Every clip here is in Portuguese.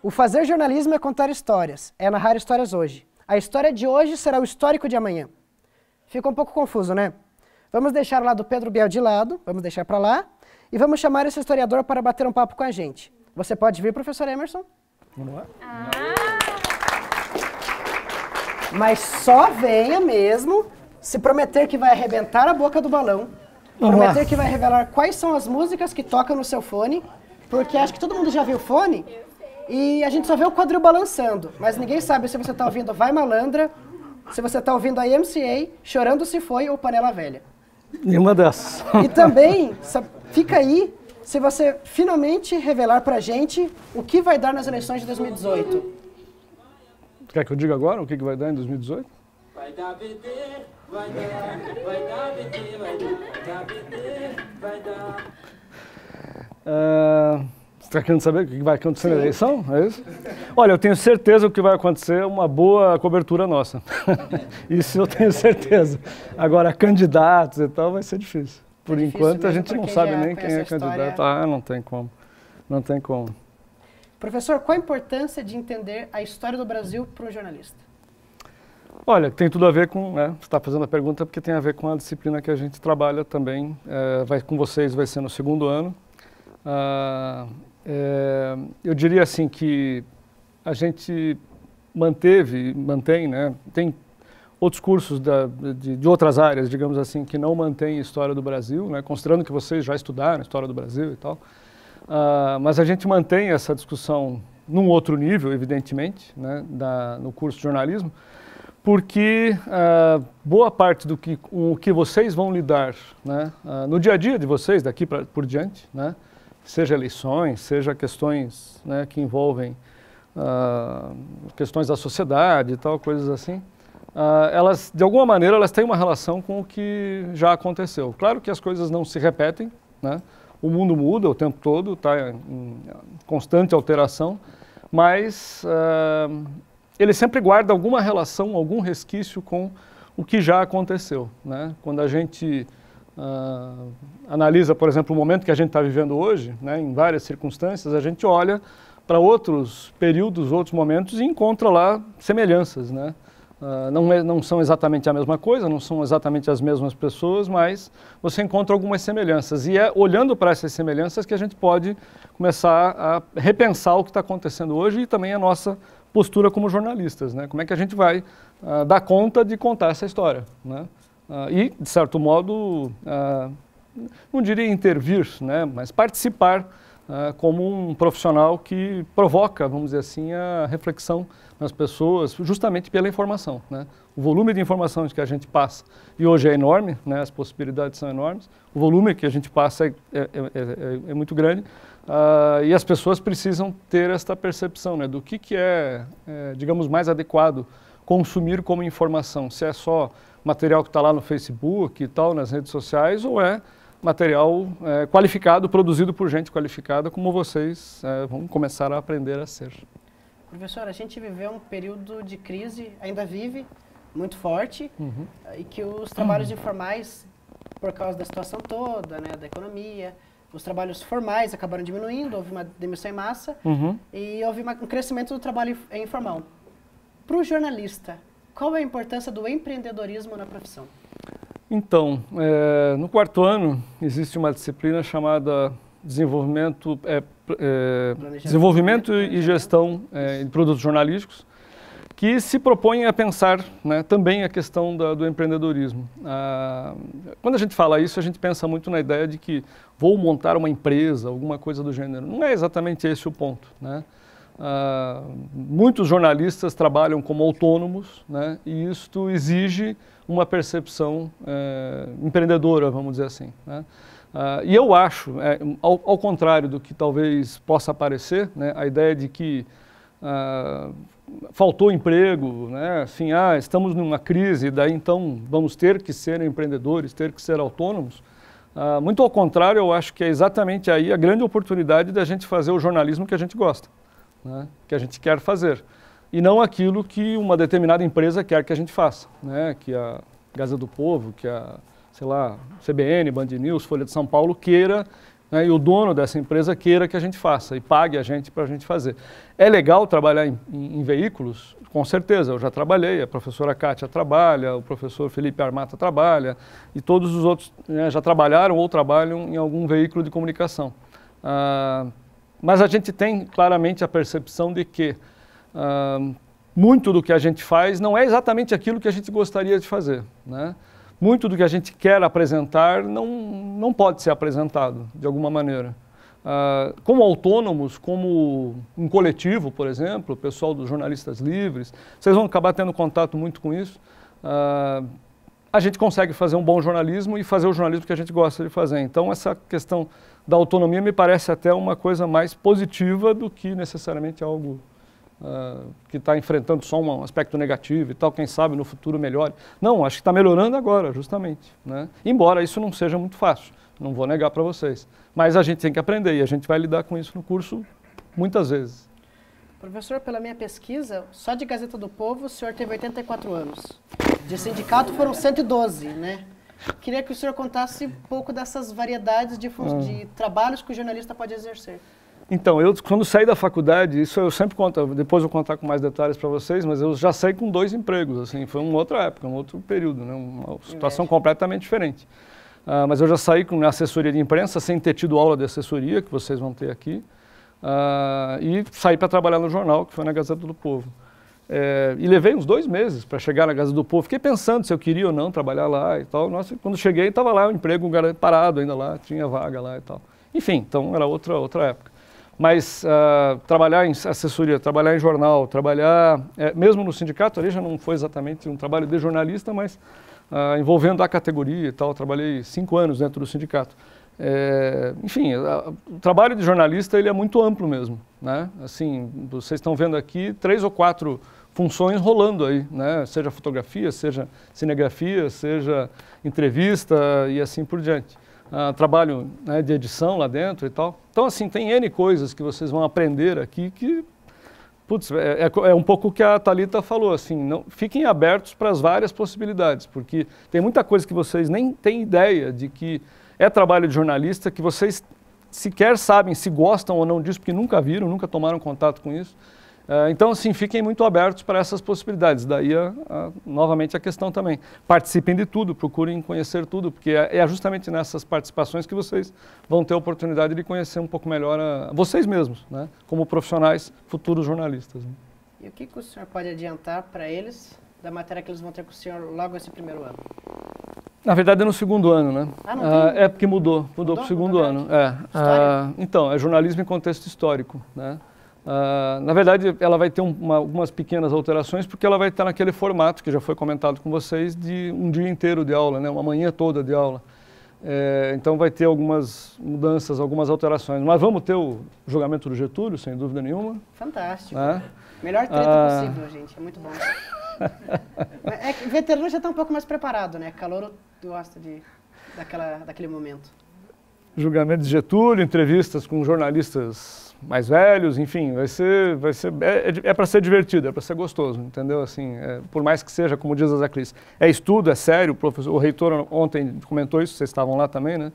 O fazer jornalismo é contar histórias, é narrar histórias hoje. A história de hoje será o histórico de amanhã. Ficou um pouco confuso, né? Vamos deixar lá do Pedro Biel de lado, vamos deixar para lá, e vamos chamar esse historiador para bater um papo com a gente. Você pode vir, professor Emerson? Vamos lá. Ah. Mas só venha mesmo se prometer que vai arrebentar a boca do balão, vamos prometer lá. que vai revelar quais são as músicas que tocam no seu fone, porque acho que todo mundo já viu o fone. E a gente só vê o quadril balançando, mas ninguém sabe se você está ouvindo Vai Malandra, se você está ouvindo a MCA, Chorando Se Foi ou Panela Velha. Nenhuma dessas. E também, fica aí, se você finalmente revelar pra gente o que vai dar nas eleições de 2018. Quer que eu diga agora o que, que vai dar em 2018? Vai dar BD, vai dar, vai dar BD, vai dar, vai dar BD, vai dar. Uh está querendo saber o que vai acontecer Sim. na eleição? É isso? Olha, eu tenho certeza que o que vai acontecer é uma boa cobertura nossa. isso eu tenho certeza. Agora, candidatos e tal vai ser difícil. É Por é difícil enquanto, a gente não sabe nem quem é história... candidato. Ah, não tem como. Não tem como. Professor, qual a importância de entender a história do Brasil para um jornalista? Olha, tem tudo a ver com. Né, você está fazendo a pergunta porque tem a ver com a disciplina que a gente trabalha também. É, vai com vocês, vai ser no segundo ano. Uh, é, eu diria assim que a gente manteve, mantém, né? Tem outros cursos da, de, de, outras áreas, digamos assim, que não mantêm história do Brasil, né? Considerando que vocês já estudaram história do Brasil e tal, ah, mas a gente mantém essa discussão num outro nível, evidentemente, né? Da, no curso de jornalismo, porque ah, boa parte do que, o que vocês vão lidar, né? Ah, no dia a dia de vocês daqui pra, por diante, né? seja eleições, seja questões né, que envolvem ah, questões da sociedade e tal, coisas assim, ah, elas, de alguma maneira, elas têm uma relação com o que já aconteceu. Claro que as coisas não se repetem, né? o mundo muda o tempo todo, está em constante alteração, mas ah, ele sempre guarda alguma relação, algum resquício com o que já aconteceu. Né? Quando a gente uh, analisa, por exemplo, o momento que a gente está vivendo hoje, né, em várias circunstâncias, a gente olha para outros períodos, outros momentos e encontra lá semelhanças. Né? Uh, não, é, não, são exatamente a mesma coisa, não são exatamente as mesmas pessoas, mas você encontra algumas semelhanças. E é olhando para essas semelhanças que a gente pode começar a repensar o que está acontecendo hoje e também a nossa postura como jornalistas. Né? Como é que a gente vai uh, dar conta de contar essa história? Né? uh, e, de certo modo, uh, não diria intervir, né, mas participar uh, como um profissional que provoca, vamos dizer assim, a reflexão nas pessoas, justamente pela informação. Né? O volume de informação que a gente passa, e hoje é enorme, né, as possibilidades são enormes, o volume que a gente passa é, é, é, é, é muito grande, uh, e as pessoas precisam ter esta percepção né, do que, que é, é digamos, mais adequado consumir como informação, se é só material que está lá no Facebook e tal, nas redes sociais, ou é material é, qualificado, produzido por gente qualificada, como vocês é, vão começar a aprender a ser. Professor, a gente viveu um período de crise, ainda vive, muito forte, uhum. e que os trabalhos uhum. informais, por causa da situação toda, né, da economia, os trabalhos formais acabaram diminuindo, houve uma demissão em massa, uhum. e houve uma, um crescimento do trabalho informal. Para o jornalista, qual é a importância do empreendedorismo na profissão? Então, é, no quarto ano existe uma disciplina chamada desenvolvimento, é, é, desenvolvimento e gestão é, de produtos jornalísticos, que se propõe a pensar né, também a questão da, do empreendedorismo. Ah, quando a gente fala isso, a gente pensa muito na ideia de que vou montar uma empresa, alguma coisa do gênero. Não é exatamente esse o ponto. Né? Ah, muitos jornalistas trabalham como autônomos né, e isto exige uma percepção eh, empreendedora, vamos dizer assim. Né? Ah, e eu acho, é, ao, ao, contrário do que talvez possa parecer, né, a ideia de que ah, faltou emprego, né, assim, ah, estamos numa crise, daí então vamos ter que ser empreendedores, ter que ser autônomos, muito ao contrário, eu acho que é exatamente aí a grande oportunidade da gente fazer o jornalismo que a gente gosta né, que a gente quer fazer e não aquilo que uma determinada empresa quer que a gente faça, né? que a Gaza do Povo, que a, sei lá, CBN, Band News, Folha de São Paulo queira né? e o dono dessa empresa queira que a gente faça e pague a gente para a gente fazer. É legal trabalhar em, em, em, veículos? Com certeza, eu já trabalhei, a professora Kátia trabalha, o professor Felipe Armata trabalha e todos os outros né, já trabalharam ou trabalham em algum veículo de comunicação. Ah, mas a gente tem claramente a percepção de que uh, muito do que a gente faz não é exatamente aquilo que a gente gostaria de fazer. Né? Muito do que a gente quer apresentar não, não pode ser apresentado, de alguma maneira. Uh, como autônomos, como um coletivo, por exemplo, o pessoal dos jornalistas livres, vocês vão acabar tendo contato muito com isso. Uh, a gente consegue fazer um bom jornalismo e fazer o jornalismo que a gente gosta de fazer. Então, essa questão da autonomia me parece até uma coisa mais positiva do que necessariamente algo uh, que está enfrentando só um aspecto negativo e tal, quem sabe no futuro melhore. Não, acho que está melhorando agora, justamente. Né? Embora isso não seja muito fácil, não vou negar para vocês. Mas a gente tem que aprender e a gente vai lidar com isso no curso muitas vezes. Professor, pela minha pesquisa, só de Gazeta do Povo o senhor teve 84 anos. De sindicato foram 112, né? Queria que o senhor contasse um pouco dessas variedades de, ah. de trabalhos que o jornalista pode exercer. Então, eu quando saí da faculdade, isso eu sempre conto, depois eu contar com mais detalhes para vocês, mas eu já saí com dois empregos, assim, foi uma outra época, um outro período, né, uma situação completamente diferente. Uh, mas eu já saí com assessoria de imprensa, sem ter tido aula de assessoria, que vocês vão ter aqui, uh, e saí para trabalhar no jornal, que foi na Gazeta do Povo. É, e levei uns dois meses para chegar na Casa do Povo. Fiquei pensando se eu queria ou não trabalhar lá e tal. Nossa, quando cheguei, estava lá o um emprego parado ainda lá, tinha vaga lá e tal. Enfim, então era outra, outra época. Mas uh, trabalhar em assessoria, trabalhar em jornal, trabalhar, é, mesmo no sindicato, ali já não foi exatamente um trabalho de jornalista, mas uh, envolvendo a categoria e tal. Trabalhei cinco anos dentro do sindicato. É, enfim, a, o trabalho de jornalista ele é muito amplo mesmo, né? Assim, vocês estão vendo aqui três ou quatro funções rolando aí, né? Seja fotografia, seja cinegrafia, seja entrevista e assim por diante. Ah, trabalho né, de edição lá dentro e tal. Então, assim, tem N coisas que vocês vão aprender aqui que, putz, é, é, é um pouco o que a Talita falou, assim, não, fiquem abertos para as várias possibilidades, porque tem muita coisa que vocês nem têm ideia de que é trabalho de jornalista que vocês sequer sabem se gostam ou não disso, porque nunca viram, nunca tomaram contato com isso. Eh, então, assim, fiquem muito abertos para essas possibilidades. Daí, a, a, novamente, a questão também. Participem de tudo, procurem conhecer tudo, porque é, é justamente nessas participações que vocês vão ter a oportunidade de conhecer um pouco melhor a, vocês mesmos, né? como profissionais, futuros jornalistas. Né? E o que, que o senhor pode adiantar para eles da matéria que eles vão ter com o senhor logo esse primeiro ano? Na verdade é no segundo ano, né? Ah, não ah, tem... é porque mudou, mudou, mudou para o segundo ano. É. Ah, então, é jornalismo em contexto histórico, né? Ah, na verdade, ela vai ter uma, algumas pequenas alterações, porque ela vai estar naquele formato que já foi comentado com vocês, de um dia inteiro de aula, né? uma manhã toda de aula. É, então vai ter algumas mudanças, algumas alterações. Mas vamos ter o julgamento do Getúlio, sem dúvida nenhuma. Fantástico. Né? Melhor treta ah, possível, gente. É muito bom é que veterano já está um pouco mais preparado, né? Calor gosta de, daquela, daquele momento. Julgamento de Getúlio, entrevistas com jornalistas mais velhos, enfim, vai ser, vai ser, é, é, é para ser divertido, é para ser gostoso, entendeu? Assim, é, por mais que seja, como diz a Zé é estudo, é sério. O professor, o reitor ontem comentou isso, vocês estavam lá também, né?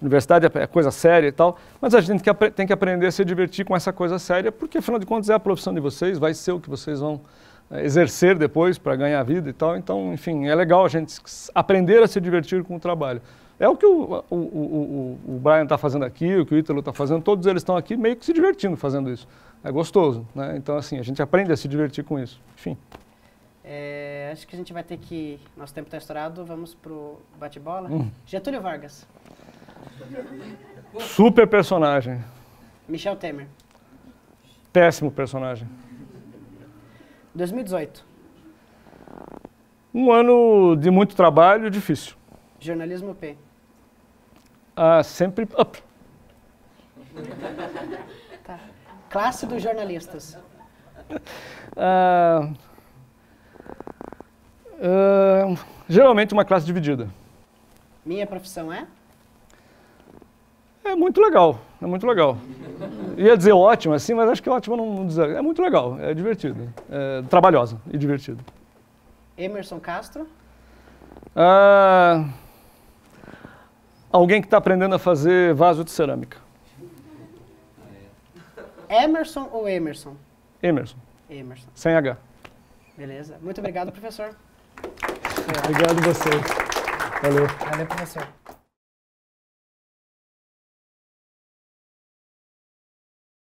Universidade é, é coisa séria e tal, mas a gente tem que aprender a se divertir com essa coisa séria, porque afinal de contas é a profissão de vocês, vai ser o que vocês vão é, exercer depois para ganhar vida e tal. Então, enfim, é legal a gente aprender a se divertir com o trabalho. É o que o, o, o, o Brian está fazendo aqui, o que o Ítalo está fazendo, todos eles estão aqui meio que se divertindo fazendo isso. É gostoso, né? Então, assim, a gente aprende a se divertir com isso. Enfim. É, acho que a gente vai ter que... Nosso tempo está estourado, vamos para o bate-bola. Hum. Getúlio Vargas. Super personagem. Michel Temer. Péssimo personagem. 2018. Um ano de muito trabalho, difícil. Jornalismo P. Ah, sempre up. Tá. Classe dos jornalistas. Ah, ah, geralmente uma classe dividida. Minha profissão é? É muito legal, é muito legal. Ia dizer ótimo assim, mas acho que ótimo não, dizer. É muito legal, é divertido. É trabalhosa e divertido. Emerson Castro? Ah, alguém que está aprendendo a fazer vaso de cerâmica. Emerson ou Emerson? Emerson. Emerson. Sem H. Beleza. Muito obrigado, professor. Obrigado a vocês. Valeu. Valeu, professor.